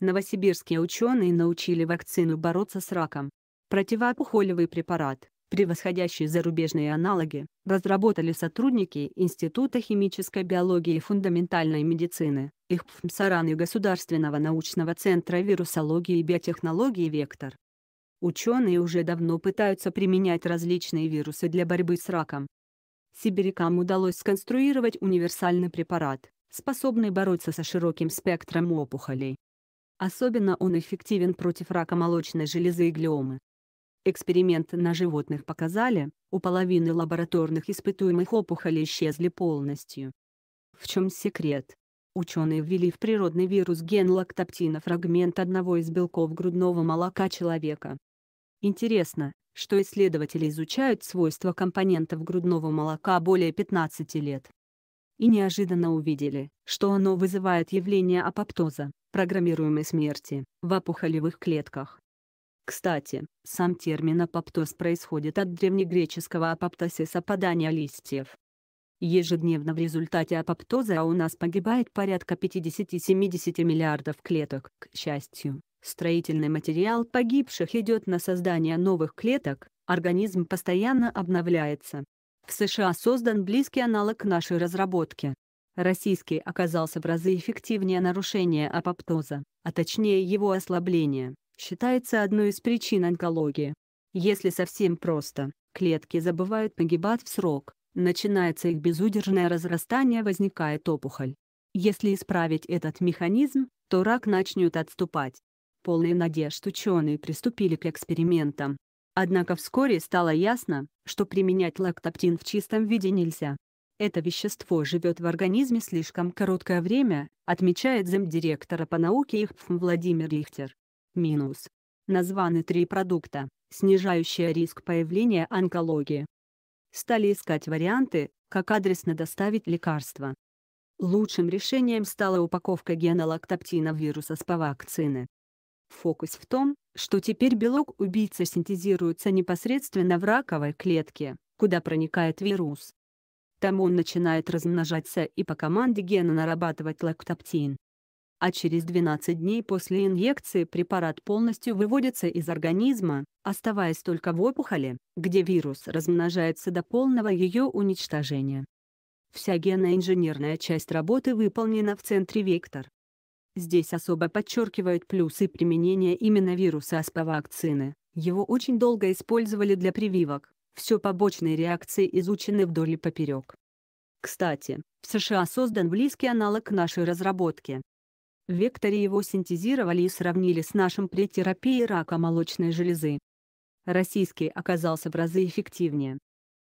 Новосибирские ученые научили вакцину бороться с раком. Противоопухолевый препарат, превосходящий зарубежные аналоги, разработали сотрудники Института химической биологии и фундаментальной медицины, их Саран и Государственного научного центра вирусологии и биотехнологии «Вектор». Ученые уже давно пытаются применять различные вирусы для борьбы с раком. Сибирякам удалось сконструировать универсальный препарат, способный бороться со широким спектром опухолей. Особенно он эффективен против рака молочной железы и глиомы. Эксперименты на животных показали, у половины лабораторных испытуемых опухоли исчезли полностью. В чем секрет? Ученые ввели в природный вирус ген лактоптина фрагмент одного из белков грудного молока человека. Интересно, что исследователи изучают свойства компонентов грудного молока более 15 лет и неожиданно увидели, что оно вызывает явление апоптоза, программируемой смерти, в опухолевых клетках. Кстати, сам термин апоптоз происходит от древнегреческого апоптосис опадания листьев. Ежедневно в результате апоптоза у нас погибает порядка 50-70 миллиардов клеток, к счастью. Строительный материал погибших идет на создание новых клеток, организм постоянно обновляется, в США создан близкий аналог нашей разработки. Российский оказался в разы эффективнее нарушения апоптоза, а точнее его ослабления, считается одной из причин онкологии. Если совсем просто, клетки забывают погибать в срок, начинается их безудержное разрастание возникает опухоль. Если исправить этот механизм, то рак начнет отступать. Полные надежд ученые приступили к экспериментам, Однако вскоре стало ясно, что применять лактоптин в чистом виде нельзя. Это вещество живет в организме слишком короткое время, отмечает замдиректора по науке ИХФМ Владимир Рихтер. Минус. Названы три продукта, снижающие риск появления онкологии. Стали искать варианты, как адресно доставить лекарство. Лучшим решением стала упаковка гена лактоптина вируса СПА вакцины. Фокус в том, что теперь белок-убийца синтезируется непосредственно в раковой клетке, куда проникает вирус. Там он начинает размножаться и по команде гена нарабатывать лактоптин. А через 12 дней после инъекции препарат полностью выводится из организма, оставаясь только в опухоли, где вирус размножается до полного ее уничтожения. Вся инженерная часть работы выполнена в центре «Вектор». Здесь особо подчеркивают плюсы применения именно вируса аспавакцины. Его очень долго использовали для прививок. Все побочные реакции изучены вдоль и поперек. Кстати, в США создан близкий аналог нашей разработки. В векторе его синтезировали и сравнили с нашим при терапии рака молочной железы. Российский оказался в разы эффективнее.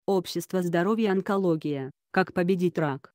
Общество здоровья онкология. Как победить рак?